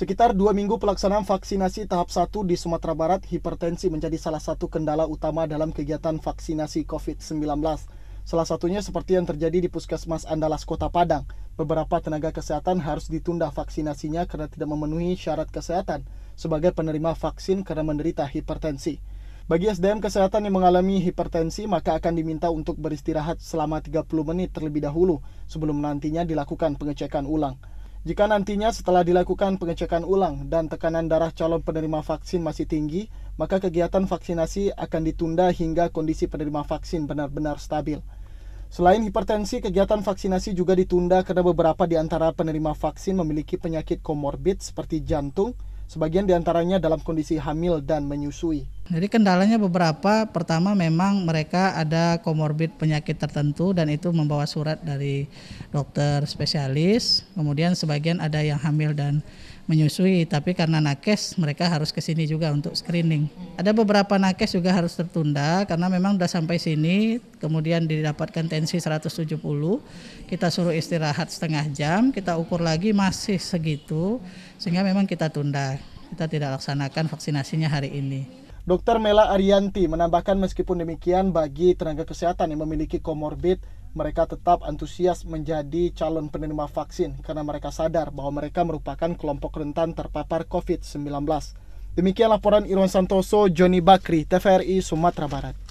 Sekitar dua minggu pelaksanaan vaksinasi tahap 1 di Sumatera Barat, hipertensi menjadi salah satu kendala utama dalam kegiatan vaksinasi COVID-19. Salah satunya seperti yang terjadi di Puskesmas Andalas Kota Padang. Beberapa tenaga kesehatan harus ditunda vaksinasinya karena tidak memenuhi syarat kesehatan sebagai penerima vaksin karena menderita hipertensi. Bagi SDM kesehatan yang mengalami hipertensi, maka akan diminta untuk beristirahat selama 30 menit terlebih dahulu sebelum nantinya dilakukan pengecekan ulang. Jika nantinya setelah dilakukan pengecekan ulang dan tekanan darah calon penerima vaksin masih tinggi, maka kegiatan vaksinasi akan ditunda hingga kondisi penerima vaksin benar-benar stabil. Selain hipertensi, kegiatan vaksinasi juga ditunda karena beberapa di antara penerima vaksin memiliki penyakit komorbid seperti jantung, Sebagian diantaranya dalam kondisi hamil dan menyusui. Jadi kendalanya beberapa. Pertama memang mereka ada komorbid penyakit tertentu dan itu membawa surat dari dokter spesialis. Kemudian sebagian ada yang hamil dan menyusui tapi karena nakes mereka harus ke sini juga untuk screening. Ada beberapa nakes juga harus tertunda karena memang sudah sampai sini kemudian didapatkan tensi 170 kita suruh istirahat setengah jam kita ukur lagi masih segitu sehingga memang kita tunda kita tidak laksanakan vaksinasinya hari ini. Dr. Mela Arianti menambahkan meskipun demikian bagi tenaga kesehatan yang memiliki komorbid, mereka tetap antusias menjadi calon penerima vaksin karena mereka sadar bahwa mereka merupakan kelompok rentan terpapar COVID-19. Demikian laporan Irwan Santoso, Joni Bakri, TVRI, Sumatera Barat.